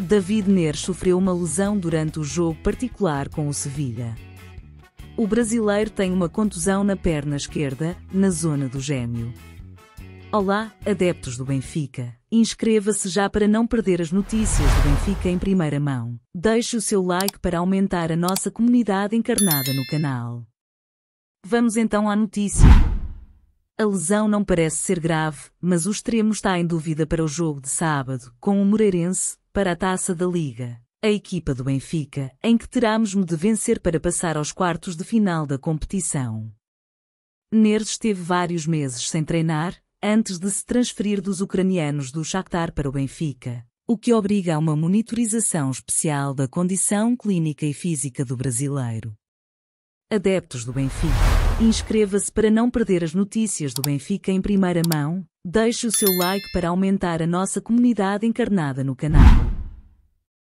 David Neres sofreu uma lesão durante o jogo particular com o Sevilha. O brasileiro tem uma contusão na perna esquerda, na zona do gêmeo. Olá, adeptos do Benfica. Inscreva-se já para não perder as notícias do Benfica em primeira mão. Deixe o seu like para aumentar a nossa comunidade encarnada no canal. Vamos então à notícia. A lesão não parece ser grave, mas o extremo está em dúvida para o jogo de sábado, com o Moreirense, para a taça da Liga. A equipa do Benfica, em que terámos me de vencer para passar aos quartos de final da competição. Neres esteve vários meses sem treinar, antes de se transferir dos ucranianos do Shakhtar para o Benfica, o que obriga a uma monitorização especial da condição clínica e física do brasileiro. Adeptos do Benfica, inscreva-se para não perder as notícias do Benfica em primeira mão. Deixe o seu like para aumentar a nossa comunidade encarnada no canal.